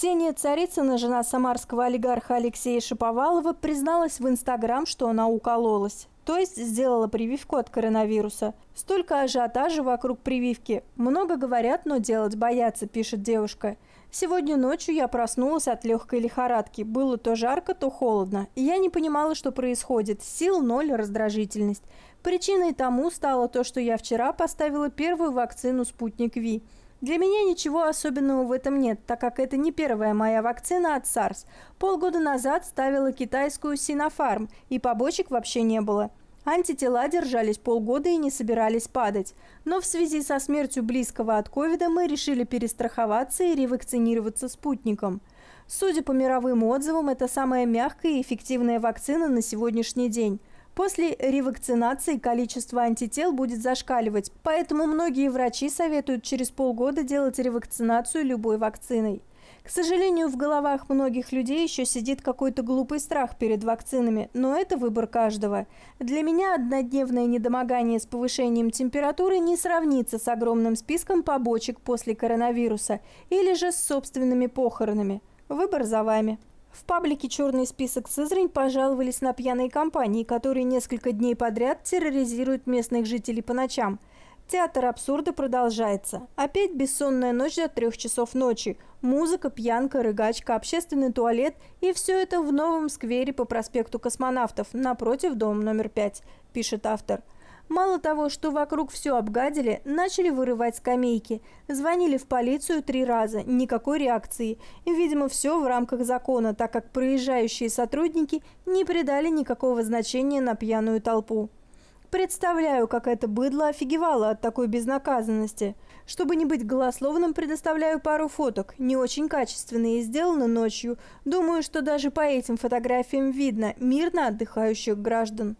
Ксения Царицына, жена самарского олигарха Алексея Шиповалова, призналась в Инстаграм, что она укололась. То есть сделала прививку от коронавируса. Столько ажиотажа вокруг прививки. Много говорят, но делать боятся, пишет девушка. Сегодня ночью я проснулась от легкой лихорадки. Было то жарко, то холодно. И я не понимала, что происходит. Сил ноль, раздражительность. Причиной тому стало то, что я вчера поставила первую вакцину «Спутник Ви». Для меня ничего особенного в этом нет, так как это не первая моя вакцина от SARS. Полгода назад ставила китайскую Синофарм, и побочек вообще не было. Антитела держались полгода и не собирались падать. Но в связи со смертью близкого от ковида мы решили перестраховаться и ревакцинироваться спутником. Судя по мировым отзывам, это самая мягкая и эффективная вакцина на сегодняшний день. После ревакцинации количество антител будет зашкаливать, поэтому многие врачи советуют через полгода делать ревакцинацию любой вакциной. К сожалению, в головах многих людей еще сидит какой-то глупый страх перед вакцинами, но это выбор каждого. Для меня однодневное недомогание с повышением температуры не сравнится с огромным списком побочек после коронавируса или же с собственными похоронами. Выбор за вами. В паблике «Черный список Сызрань» пожаловались на пьяные компании, которые несколько дней подряд терроризируют местных жителей по ночам. Театр абсурда продолжается. Опять бессонная ночь до трех часов ночи. Музыка, пьянка, рыгачка, общественный туалет. И все это в новом сквере по проспекту Космонавтов, напротив дома номер пять, пишет автор. Мало того, что вокруг все обгадили, начали вырывать скамейки. Звонили в полицию три раза, никакой реакции. Видимо, все в рамках закона, так как проезжающие сотрудники не придали никакого значения на пьяную толпу. Представляю, как это быдло офигевало от такой безнаказанности. Чтобы не быть голословным, предоставляю пару фоток. Не очень качественные, сделаны ночью. Думаю, что даже по этим фотографиям видно мирно отдыхающих граждан.